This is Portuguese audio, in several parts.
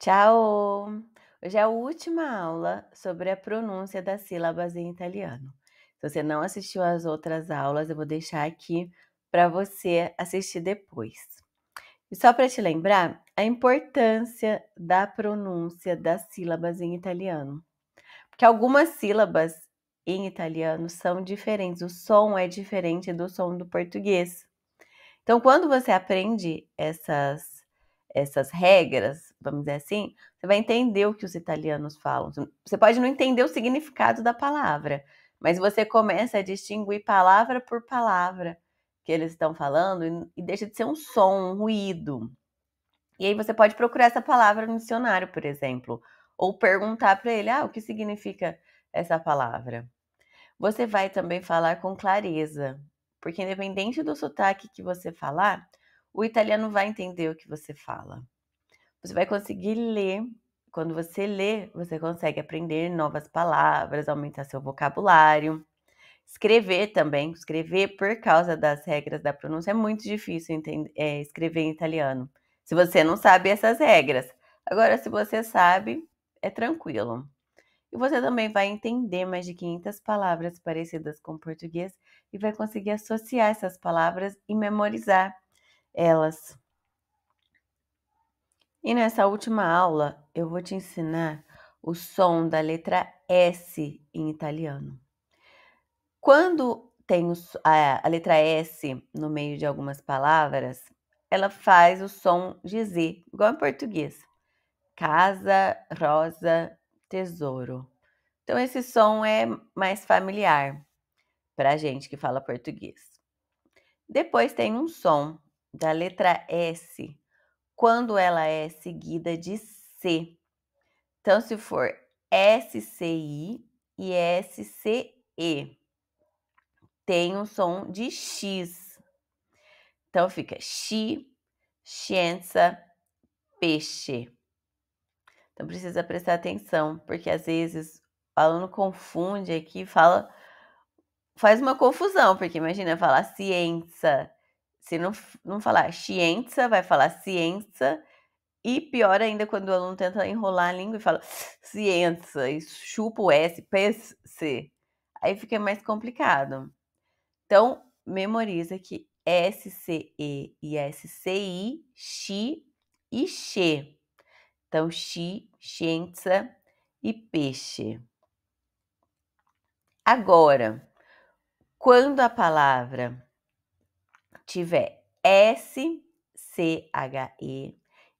Tchau! Hoje é a última aula sobre a pronúncia das sílabas em italiano. Se você não assistiu às outras aulas, eu vou deixar aqui para você assistir depois. E só para te lembrar, a importância da pronúncia das sílabas em italiano. Porque algumas sílabas em italiano são diferentes, o som é diferente do som do português. Então, quando você aprende essas, essas regras, vamos dizer assim, você vai entender o que os italianos falam. Você pode não entender o significado da palavra, mas você começa a distinguir palavra por palavra que eles estão falando e deixa de ser um som, um ruído. E aí você pode procurar essa palavra no dicionário, por exemplo, ou perguntar para ele: "Ah, o que significa essa palavra?". Você vai também falar com clareza, porque independente do sotaque que você falar, o italiano vai entender o que você fala. Você vai conseguir ler. Quando você lê, você consegue aprender novas palavras, aumentar seu vocabulário. Escrever também, escrever por causa das regras da pronúncia é muito difícil entender, é, escrever em italiano. Se você não sabe essas regras, agora se você sabe, é tranquilo. E você também vai entender mais de 500 palavras parecidas com português e vai conseguir associar essas palavras e memorizar elas. E nessa última aula eu vou te ensinar o som da letra S em italiano. Quando tem a, letra S no meio de algumas palavras, ela faz o som de Z, igual em português. Casa, rosa, tesouro. Então esse som é mais familiar para gente que fala português. Depois tem um som da letra S quando ela é seguida de C. Então, se for SCI e SCE, tem um som de X. Então, fica X, ciência, peixe. Então, precisa prestar atenção, porque às vezes o aluno confunde aqui, fala, faz uma confusão, porque imagina falar ciência se não, não falar ciência, vai falar ciência. E pior ainda, quando o aluno tenta enrolar a língua e fala ciência, e chupa o S, P, C. Aí fica mais complicado. Então, memoriza que SCE e SCI, XI e XE. Então, XI, ciência e peixe. Agora, quando a palavra tiver S, C, H, E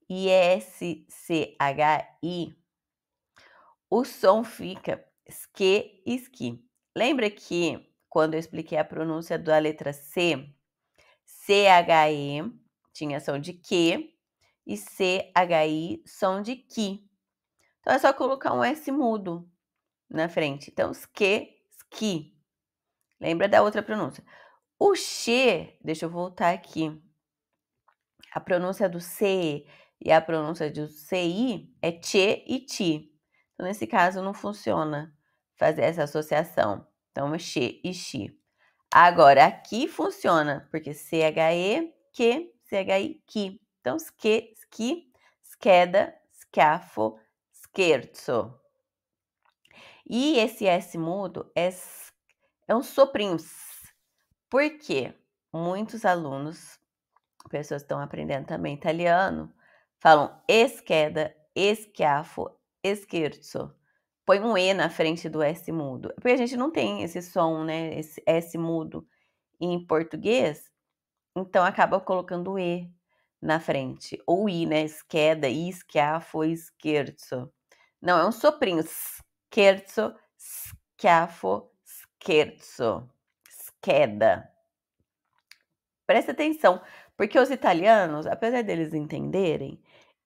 e S, C, H, I, o som fica ski, ski. Lembra que quando eu expliquei a pronúncia da letra C, C, H, E tinha som de Q e C, H, I, som de Ki. Então é só colocar um S mudo na frente. Então, ski, ski. Lembra da outra pronúncia. O che, deixa eu voltar aqui. A pronúncia do C e a pronúncia do CI é che e TI. Então, nesse caso, não funciona fazer essa associação. Então, é e chi. Agora, aqui funciona, porque e que, CHI, que. Então, ski, ski, scheda, scafo, scherzo. E esse S mudo é, é um soprinho. Porque muitos alunos, pessoas que estão aprendendo também italiano, falam esqueda, esquiafo, esquerzo. Põe um E na frente do S mudo. É porque a gente não tem esse som, né? Esse S mudo em português. Então acaba colocando o E na frente. Ou I, né? Esqueda, ischiafo, esquerzo. Não, é um soprinho. Scherzo, schiafo, scherzo queda. Presta atenção, porque os italianos, apesar deles entenderem,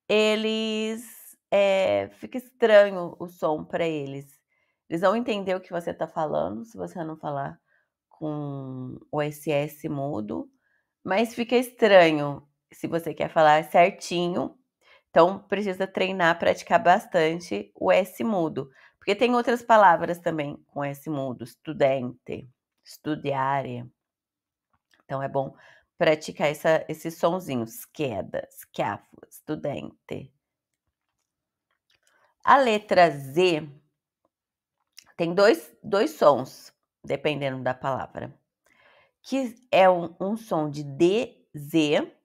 eles é, fica estranho o som para eles. Eles vão entender o que você está falando se você não falar com o SS mudo, mas fica estranho se você quer falar certinho. Então precisa treinar, praticar bastante o S mudo, porque tem outras palavras também com S mudo, estudante, studiare. Então é bom praticar essa, esses sonzinhos, queda, schiaffo, studente. A letra Z tem dois, dois sons, dependendo da palavra, que é um, um som de D, Z.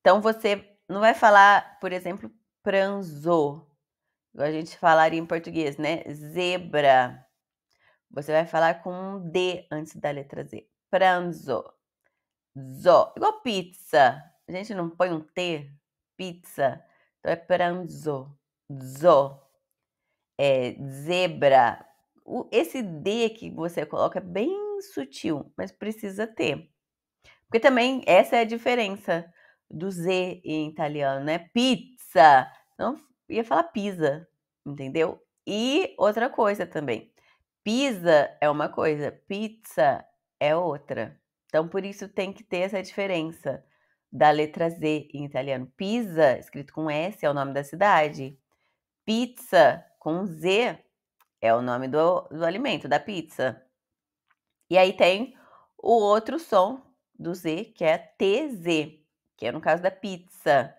Então você não vai falar, por exemplo, pranzo, igual a gente falaria em português, né? Zebra. Você vai falar com um D antes da letra Z. Pranzo. Zo. Igual pizza. A gente não põe um T. Pizza. Então é pranzo. Zo. É zebra. O, esse D que você coloca é bem sutil, mas precisa ter. Porque também essa é a diferença do Z em italiano, né? Pizza. Não ia falar pizza, entendeu? E outra coisa também. Pizza é uma coisa, pizza é outra. Então, por isso tem que ter essa diferença da letra Z em italiano. Pisa, escrito com S, é o nome da cidade. Pizza, com Z, é o nome do, do alimento, da pizza. E aí tem o outro som do Z, que é TZ, que é no caso da pizza.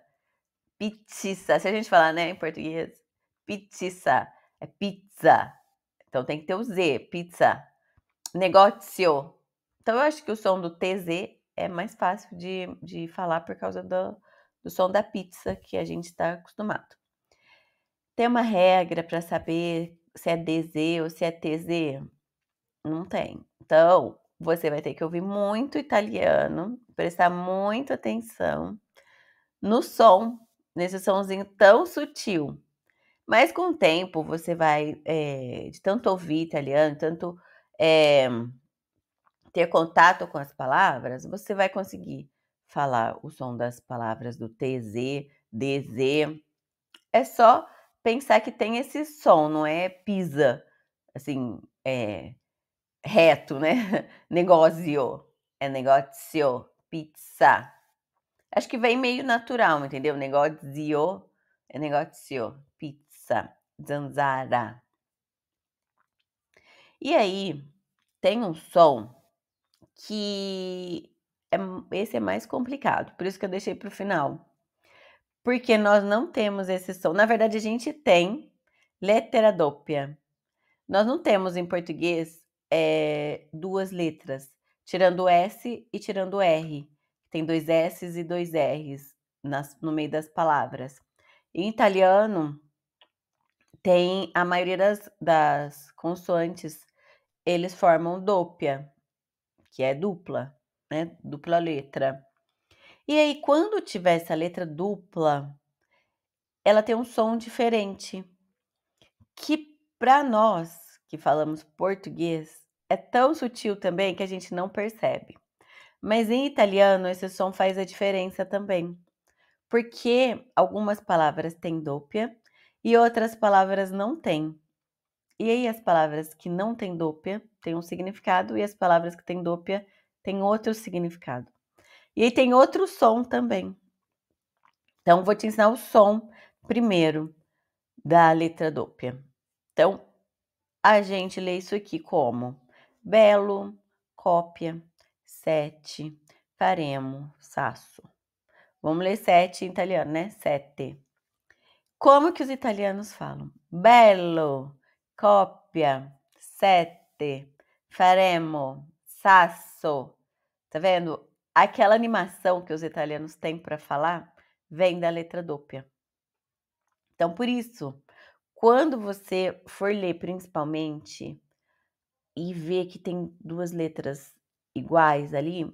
Pizza, se a gente falar né, em português, pizza, é pizza. Então tem que ter o Z, pizza, negócio. Então eu acho que o som do TZ é mais fácil de, de falar por causa do, do som da pizza que a gente está acostumado. Tem uma regra para saber se é DZ ou se é TZ? Não tem. Então, você vai ter que ouvir muito italiano, prestar muita atenção no som, nesse somzinho tão sutil. Mas com o tempo você vai, é, de tanto ouvir italiano, tanto é, ter contato com as palavras, você vai conseguir falar o som das palavras do TZ, DZ. É só pensar que tem esse som, não é pisa, assim, é, reto, né? Negócio, é negócio, pizza. Acho que vem meio natural, entendeu? Negócio, é negócio, nossa Zanzara. E aí tem um som que é, esse é mais complicado, por isso que eu deixei para o final. Porque nós não temos esse som. Na verdade, a gente tem letra dópia. Nós não temos em português é, duas letras, tirando S e tirando R. Tem dois S e dois R's nas, no meio das palavras. Em italiano, tem a maioria das, das consoantes, eles formam dópia, que é dupla, né? Dupla letra. E aí, quando tiver essa letra dupla, ela tem um som diferente, que para nós que falamos português é tão sutil também que a gente não percebe. Mas em italiano, esse som faz a diferença também, porque algumas palavras têm dópia e outras palavras não têm. E aí as palavras que não têm dópia têm um significado e as palavras que têm dópia têm outro significado. E aí tem outro som também. Então vou te ensinar o som primeiro da letra dópia. Então a gente lê isso aqui como belo, cópia, sete, faremo, sasso. Vamos ler sete em italiano, né? Sete. Como que os italianos falam? Bello, cópia, sete, faremo, sasso. Tá vendo? Aquela animação que os italianos têm para falar vem da letra dopia. Então, por isso, quando você for ler principalmente e ver que tem duas letras iguais ali,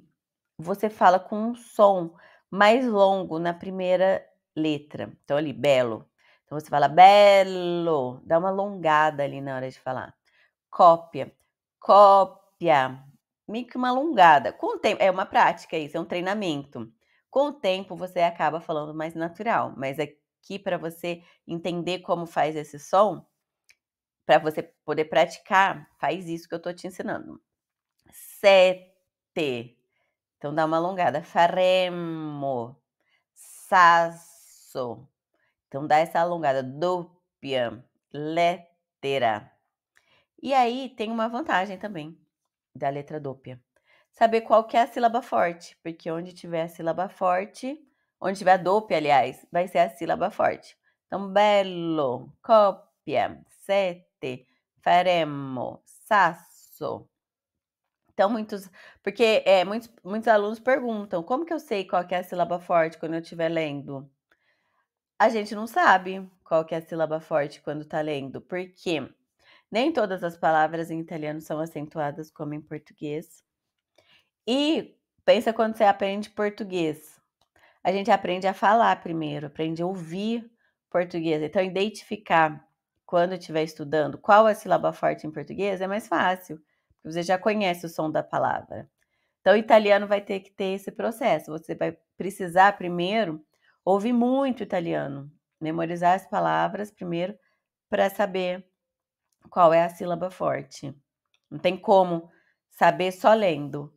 você fala com um som mais longo na primeira letra. Então, ali, belo. Então você fala belo, dá uma alongada ali na hora de falar. Cópia, cópia, meio que uma alongada. Com o tempo, é uma prática isso, é um treinamento. Com o tempo você acaba falando mais natural, mas aqui para você entender como faz esse som, para você poder praticar, faz isso que eu tô te ensinando. Sete. Então dá uma alongada. Faremo. Sasso. Então dá essa alongada, doppia, letra E aí tem uma vantagem também da letra doppia. Saber qual que é a sílaba forte, porque onde tiver a sílaba forte, onde tiver a doppia, aliás, vai ser a sílaba forte. Então, bello, copia, sete, faremo, sasso. Então, muitos. Porque é, muitos, muitos alunos perguntam: como que eu sei qual que é a sílaba forte quando eu estiver lendo? a gente não sabe qual que é a sílaba forte quando tá lendo, porque nem todas as palavras em italiano são acentuadas como em português. E pensa quando você aprende português. A gente aprende a falar primeiro, aprende a ouvir português. Então, identificar quando estiver estudando qual é a sílaba forte em português é mais fácil, porque você já conhece o som da palavra. Então, o italiano vai ter que ter esse processo. Você vai precisar primeiro Ouvi muito italiano, memorizar as palavras primeiro para saber qual é a sílaba forte. Não tem como saber só lendo.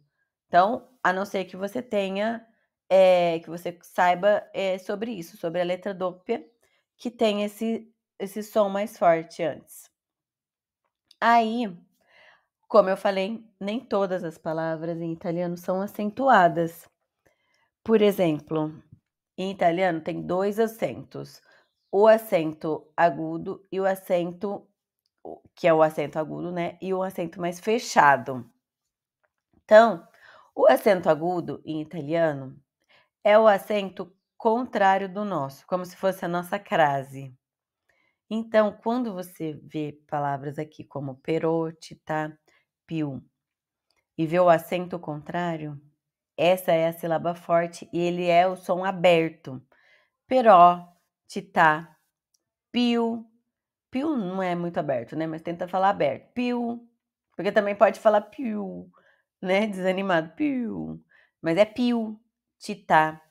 Então, a não ser que você tenha, é, que você saiba é, sobre isso, sobre a letra dópia, que tem esse, esse som mais forte antes. Aí, como eu falei, nem todas as palavras em italiano são acentuadas. Por exemplo, em italiano tem dois acentos, o acento agudo e o acento que é o acento agudo, né? E o acento mais fechado. Então, o acento agudo em italiano é o acento contrário do nosso, como se fosse a nossa crase. Então, quando você vê palavras aqui como perotti, tá? Piu, e vê o acento contrário, essa é a sílaba forte e ele é o som aberto. Peró, titá, piu. Piu não é muito aberto, né? Mas tenta falar aberto. Piu. Porque também pode falar piu, né? Desanimado. Piu. Mas é piu, titá,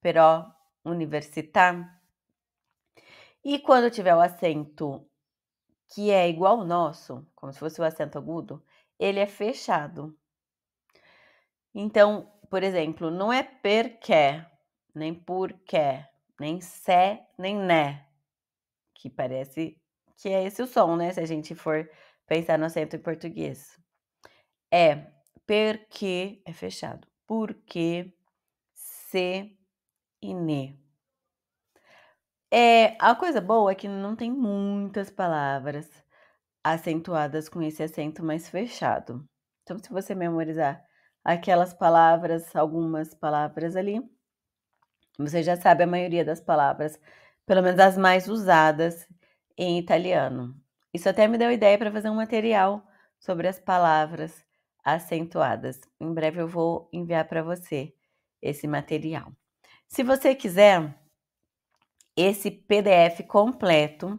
peró, universitá. E quando tiver o acento que é igual ao nosso, como se fosse o acento agudo, ele é fechado. Então, por exemplo, não é perquê, nem porquê, nem sé, nem né, que parece que é esse o som, né? Se a gente for pensar no acento em português. É porque é fechado. Porque, se e ne. Né. É, a coisa boa é que não tem muitas palavras acentuadas com esse acento mais fechado. Então, se você memorizar aquelas palavras, algumas palavras ali. Você já sabe a maioria das palavras, pelo menos as mais usadas em italiano. Isso até me deu ideia para fazer um material sobre as palavras acentuadas. Em breve eu vou enviar para você esse material. Se você quiser esse PDF completo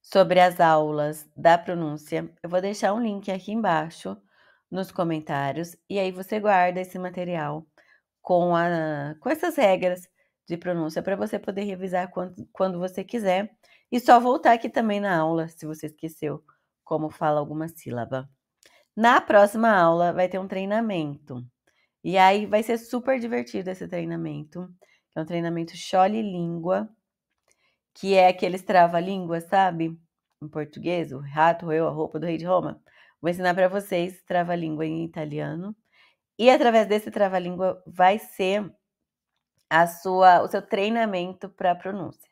sobre as aulas da pronúncia, eu vou deixar um link aqui embaixo nos comentários e aí você guarda esse material com, a, com essas regras de pronúncia para você poder revisar quando, quando você quiser e só voltar aqui também na aula se você esqueceu como fala alguma sílaba. Na próxima aula vai ter um treinamento. E aí vai ser super divertido esse treinamento. É um treinamento Chole Língua, que é aqueles trava-língua, sabe? Em português, o rato roeu a roupa do rei de Roma. Vou ensinar para vocês trava-língua em italiano. E através desse trava-língua vai ser a sua, o seu treinamento para pronúncia.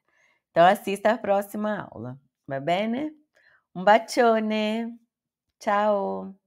Então assista a próxima aula. Va bene? Né? Um bacione. Tchau.